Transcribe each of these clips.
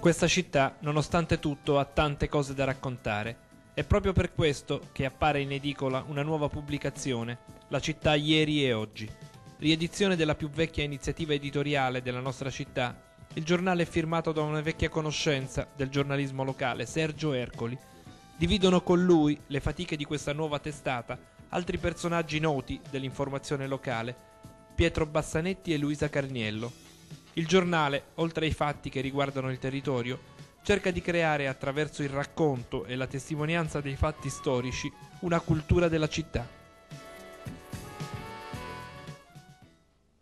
Questa città, nonostante tutto, ha tante cose da raccontare. È proprio per questo che appare in edicola una nuova pubblicazione, La città ieri e oggi. Riedizione della più vecchia iniziativa editoriale della nostra città, il giornale è firmato da una vecchia conoscenza del giornalismo locale, Sergio Ercoli. Dividono con lui le fatiche di questa nuova testata altri personaggi noti dell'informazione locale, Pietro Bassanetti e Luisa Carniello, il giornale, oltre ai fatti che riguardano il territorio, cerca di creare attraverso il racconto e la testimonianza dei fatti storici una cultura della città.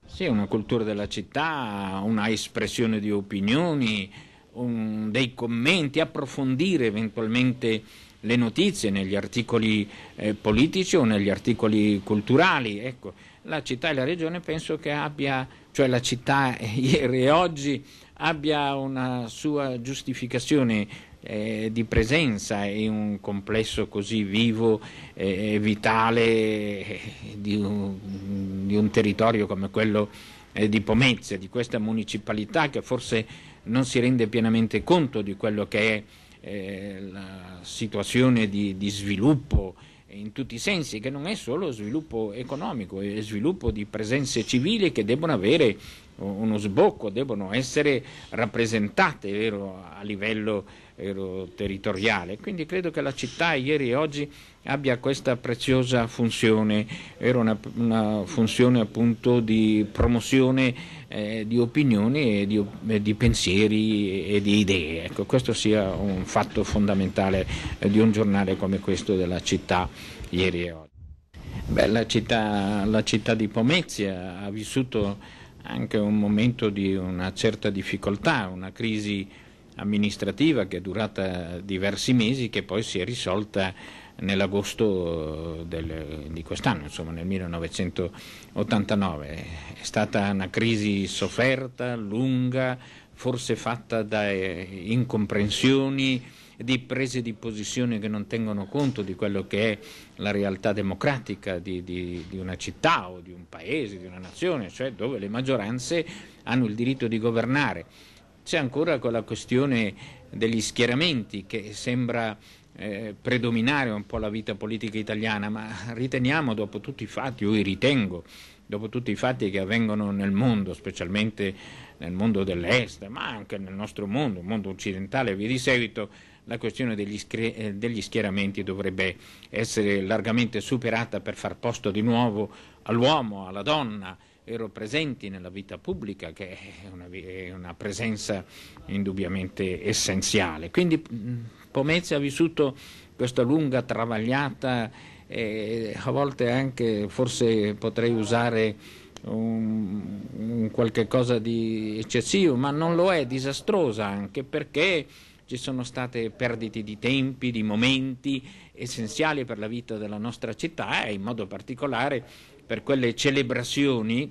Sì, una cultura della città, una espressione di opinioni, un, dei commenti, approfondire eventualmente le notizie, negli articoli eh, politici o negli articoli culturali. Ecco, la città e la regione penso che abbia, cioè la città ieri e oggi, abbia una sua giustificazione eh, di presenza in un complesso così vivo eh, e eh, vitale di un, di un, territorio come quello eh, di Pomezia, di questa municipalità che forse non si rende pienamente conto di quello che è eh, la situazione di, di sviluppo in tutti i sensi, che non è solo sviluppo economico, è sviluppo di presenze civili che debbono avere uno sbocco, devono essere rappresentate vero, a livello vero, territoriale. Quindi credo che la città ieri e oggi abbia questa preziosa funzione, era una, una funzione appunto di promozione eh, di opinioni e di, di, pensieri e di idee. Ecco, questo sia un fatto fondamentale eh, di un giornale come questo della città ieri e oggi. Beh, la, città, la città di Pomezia ha vissuto anche un momento di una certa difficoltà, una crisi amministrativa che è durata diversi mesi che poi si è risolta nell'agosto eh, di quest'anno, insomma nel 1989. È stata una crisi sofferta, lunga, forse fatta da eh, incomprensioni, di prese di posizione che non tengono conto di quello che è la realtà democratica di, di, di una città o di un paese, di una nazione, cioè dove le maggioranze hanno il diritto di governare. C'è ancora quella questione degli schieramenti che sembra eh, predominare un po' la vita politica italiana, ma riteniamo dopo tutti i fatti, io ritengo, dopo tutti i fatti che avvengono nel mondo, specialmente nel mondo dell'est, ma anche nel nostro mondo, il mondo occidentale e via di seguito, la questione degli, eh, degli schieramenti dovrebbe essere largamente superata per far posto di nuovo all'uomo, alla donna, ero presenti nella vita pubblica, che è una, è una, presenza indubbiamente essenziale. Quindi Pomezia ha vissuto questa lunga travagliata, eh, a volte anche forse potrei usare un, un qualche cosa di eccessivo, ma non lo è, disastrosa anche perché ci sono state perdite di tempi, di momenti essenziali per la vita della nostra città e in modo particolare per quelle celebrazioni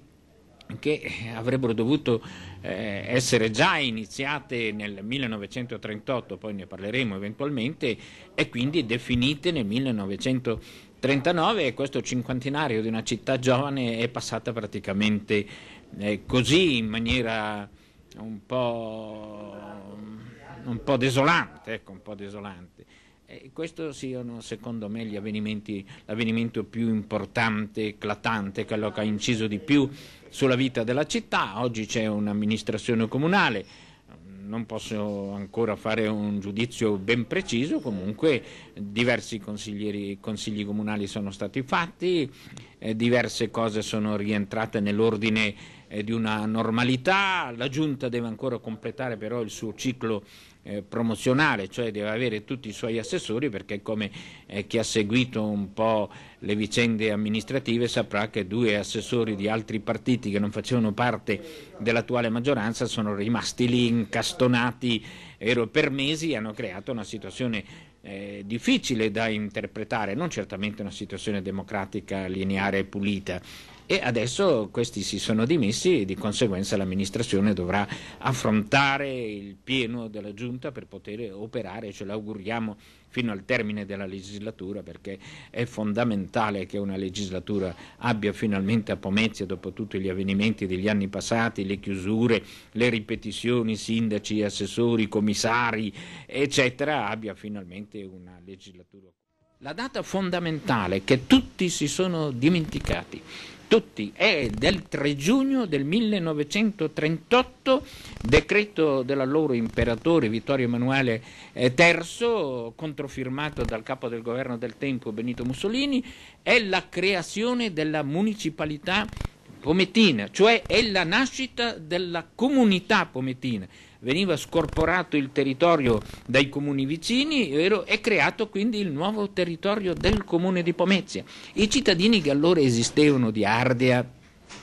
che eh, avrebbero dovuto eh, essere già iniziate nel 1938, poi ne parleremo eventualmente, e quindi definite nel 1939 e questo cinquantenario di una città giovane è passata praticamente eh, così in maniera un po' un po' desolante, ecco, un po' desolante. E questo siano, secondo me, l'avvenimento più importante, eclatante, quello che ha inciso di più sulla vita della città. Oggi c'è un'amministrazione comunale, non posso ancora fare un giudizio ben preciso, comunque diversi consigli comunali sono stati fatti, eh, diverse cose sono rientrate nell'ordine eh, di una normalità, la giunta deve ancora completare però il suo ciclo eh, promozionale, cioè deve avere tutti i suoi assessori perché come eh, chi ha seguito un po' le vicende amministrative saprà che due assessori di altri partiti che non facevano parte dell'attuale maggioranza sono rimasti lì incastonati per mesi e hanno creato una situazione eh, difficile da interpretare, non certamente una situazione democratica, lineare e pulita e adesso questi si sono dimessi e di conseguenza l'amministrazione dovrà affrontare il pieno della giunta per poter operare, ce l'auguriamo fino al termine della legislatura perché è fondamentale che una legislatura abbia finalmente a Pomezia dopo tutti gli avvenimenti degli anni passati, le chiusure, le ripetizioni, sindaci, assessori, commissari, eccetera, abbia finalmente una legislatura la data fondamentale che tutti si sono dimenticati, tutti, è del 3 giugno del 1938, decreto dell'allora imperatore Vittorio Emanuele III, eh, controfirmato dal capo del governo del tempo Benito Mussolini, è la creazione della municipalità pometina, cioè è la nascita della comunità pometina veniva scorporato il territorio dai comuni vicini vero? e creato quindi il nuovo territorio del comune di Pomezia. I cittadini che allora esistevano di Ardea,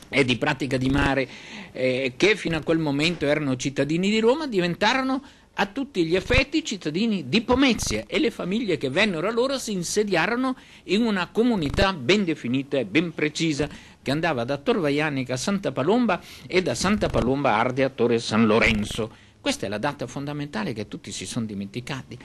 e di pratica di mare, eh, che fino a quel momento erano cittadini di Roma, diventarono a tutti gli effetti cittadini di Pomezia e le famiglie che vennero a loro si insediarono in una comunità ben definita e ben precisa che andava da Torvaianica a Santa Palomba e da Santa Palomba a Ardea a Torre San Lorenzo. Questa è la data fondamentale che tutti si sono dimenticati.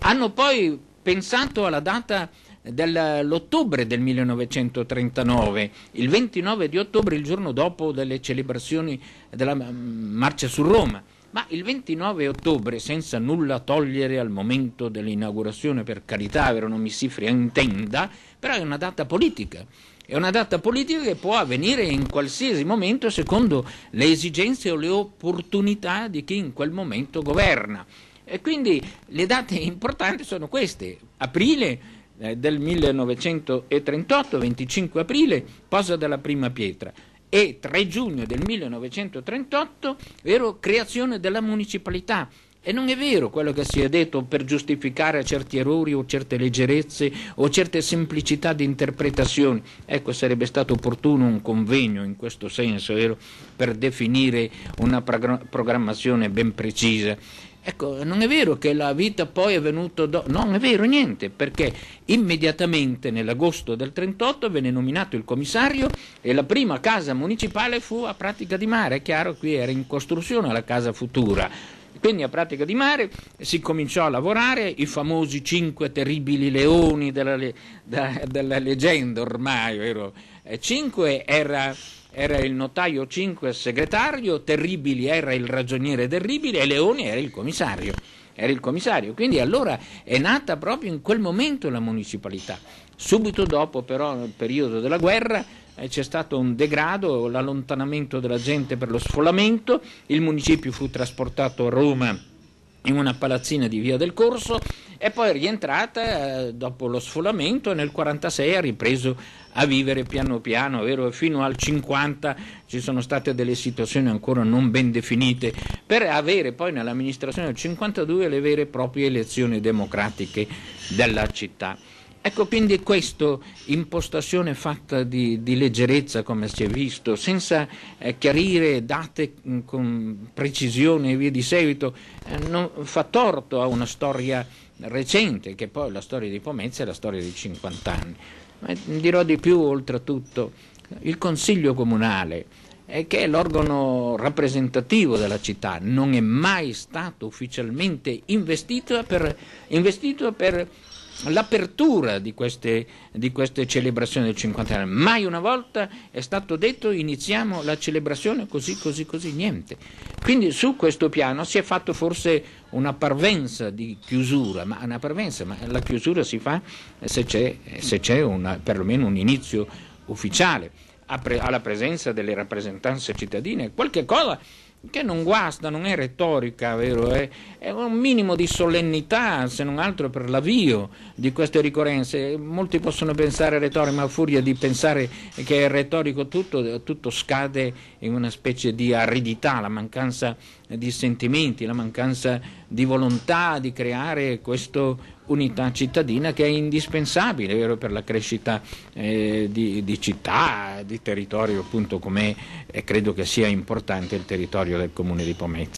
Hanno poi pensato alla data dell'ottobre del 1939, il 29 di ottobre, il giorno dopo delle celebrazioni della mm, marcia su Roma. Ma il 29 ottobre, senza nulla togliere al momento dell'inaugurazione, per carità, erano missifri a intenda, però è una data politica è una data politica che può avvenire in qualsiasi momento secondo le esigenze o le opportunità di chi in quel momento governa. E quindi le date importanti sono queste, aprile eh, del 1938, 25 aprile, posa della prima pietra, e 3 giugno del 1938, vero, creazione della municipalità, e non è vero quello che si è detto per giustificare certi errori o certe leggerezze o certe semplicità di interpretazione. Ecco, sarebbe stato opportuno un convegno in questo senso, vero? per definire una programmazione ben precisa. Ecco, non è vero che la vita poi è venuta dopo, non è vero niente, perché immediatamente nell'agosto del 38 venne nominato il commissario e la prima casa municipale fu a Pratica di Mare, è chiaro qui era in costruzione la casa futura. Quindi a pratica di mare si cominciò a lavorare, i famosi cinque terribili leoni della, da, della leggenda ormai, ero, cinque era era il notaio 5 segretario, Terribili era il ragioniere terribile e Leoni era il commissario. Era il commissario. Quindi allora è nata proprio in quel momento la municipalità. Subito dopo però, nel periodo della guerra, eh, c'è stato un degrado, l'allontanamento della gente per lo sfollamento, il municipio fu trasportato a Roma in una palazzina di Via del Corso e poi è rientrata eh, dopo lo sfollamento nel 1946 ha ripreso a vivere piano piano, ovvero fino al 50 ci sono state delle situazioni ancora non ben definite, per avere poi nell'amministrazione del 52 le vere e proprie elezioni democratiche della città. Ecco quindi questa impostazione fatta di, di, leggerezza, come si è visto, senza eh, chiarire date mh, mm, con precisione e via di seguito, eh, non, fa torto a una storia recente, che poi la storia di Pomezia è la storia di 50 anni. Ma mm, dirò di più, oltretutto, il Consiglio Comunale, eh, che è l'organo rappresentativo della città, non è mai stato ufficialmente investito per, investito per l'apertura di queste, di queste celebrazioni del 50 anni. Mai una volta è stato detto iniziamo la celebrazione così, così, così, niente. Quindi su questo piano si è fatto forse una parvenza di chiusura, ma, parvenza, ma la chiusura si fa se c'è, se c'è una, perlomeno un inizio ufficiale alla presenza delle rappresentanze cittadine, qualche cosa che non guasta, non è retorica, vero? È, eh? è, un minimo di solennità, se non altro per l'avvio di queste ricorrenze. Molti possono pensare retorico, ma a furia di pensare che è retorico tutto, tutto scade in una specie di aridità, la mancanza di sentimenti, la mancanza di di volontà di creare questa unità cittadina che è indispensabile vero, per la crescita eh, di, di, città, di territorio, appunto come eh, credo che sia importante il territorio del comune di Pomezia.